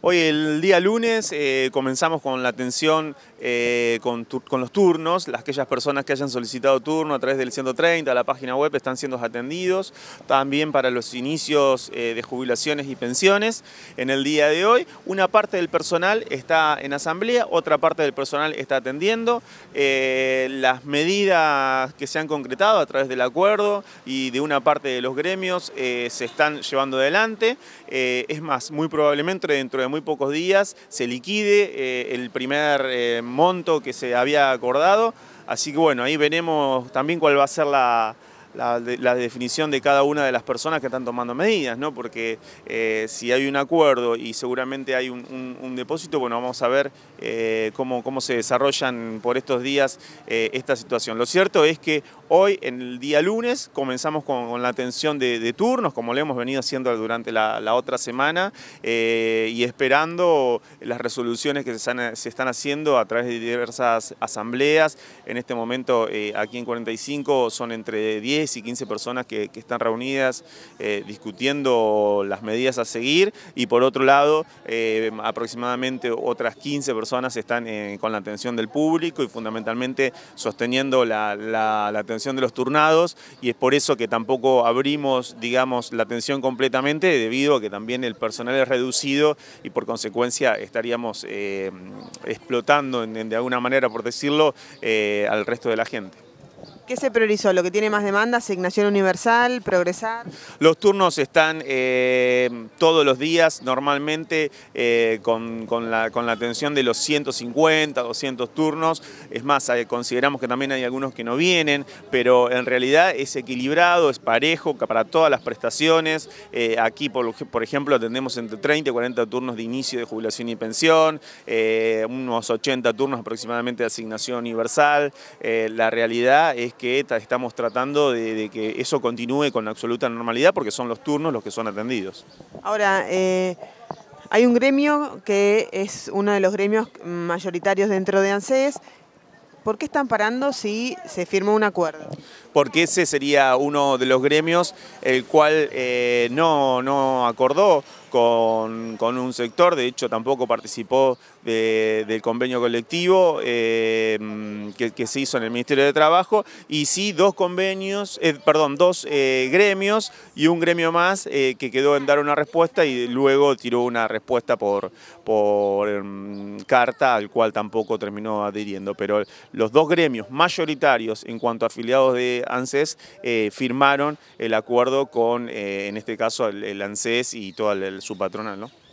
Hoy el día lunes eh, comenzamos con la atención eh, con, los turnos, las, aquellas personas que hayan solicitado turno a través del 130, a la página web, están siendo atendidos, también para los inicios eh, de jubilaciones y pensiones. En el día de hoy, una parte del personal está en asamblea, otra parte del personal está atendiendo. las medidas que se han concretado a través del acuerdo y de una parte de los gremios se están llevando adelante. es más, muy probablemente dentro de muy pocos días se liquide eh, el primer eh, monto que se había acordado. Así que bueno, ahí venemos también cuál va a ser la, la, definición de cada una de las personas que están tomando medidas, ¿no? Porque eh, si hay un acuerdo y seguramente hay un, depósito, bueno, vamos a ver eh, cómo, cómo, se desarrollan por estos días eh, esta situación. Lo cierto es que hoy, en el día lunes, comenzamos con, la atención de, turnos, como lo hemos venido haciendo durante la, otra semana, y esperando las resoluciones que se están, se están, haciendo a través de diversas asambleas. En este momento, aquí en 45 son entre 10 y 15 personas que, están reunidas eh, discutiendo las medidas a seguir y por otro lado eh, aproximadamente otras 15 personas están eh, con la atención del público y fundamentalmente sosteniendo la, atención de los turnados y es por eso que tampoco abrimos digamos la atención completamente debido a que también el personal es reducido y por consecuencia estaríamos explotando de alguna manera por decirlo al resto de la gente. ¿Qué se priorizó? ¿Lo que tiene más demanda? ¿Asignación universal? ¿Progresar? Los turnos están eh, todos los días, normalmente eh, con, la, con, la, atención de los 150, 200 turnos. Es más, eh, consideramos que también hay algunos que no vienen, pero en realidad es equilibrado, es parejo para todas las prestaciones. aquí, por, por, ejemplo, atendemos entre 30 y 40 turnos de inicio de jubilación y pensión, unos 80 turnos aproximadamente de asignación universal. la realidad es que estamos tratando de, que eso continúe con absoluta normalidad porque son los turnos los que son atendidos. Ahora, eh, hay un gremio que es uno de los gremios mayoritarios dentro de ANSES. ¿Por qué están parando si se firmó un acuerdo? porque ese sería uno de los gremios el cual eh, no, no acordó con, un sector, de hecho tampoco participó del convenio colectivo eh, que, se hizo en el Ministerio de Trabajo, y sí dos convenios, eh, perdón, dos gremios y un gremio más que quedó en dar una respuesta y luego tiró una respuesta por, por mm, carta al cual tampoco terminó adhiriendo, pero los dos gremios mayoritarios en cuanto a afiliados de ANSES eh, firmaron el acuerdo con, eh, en este caso, el, ANSES y toda su patronal, ¿no?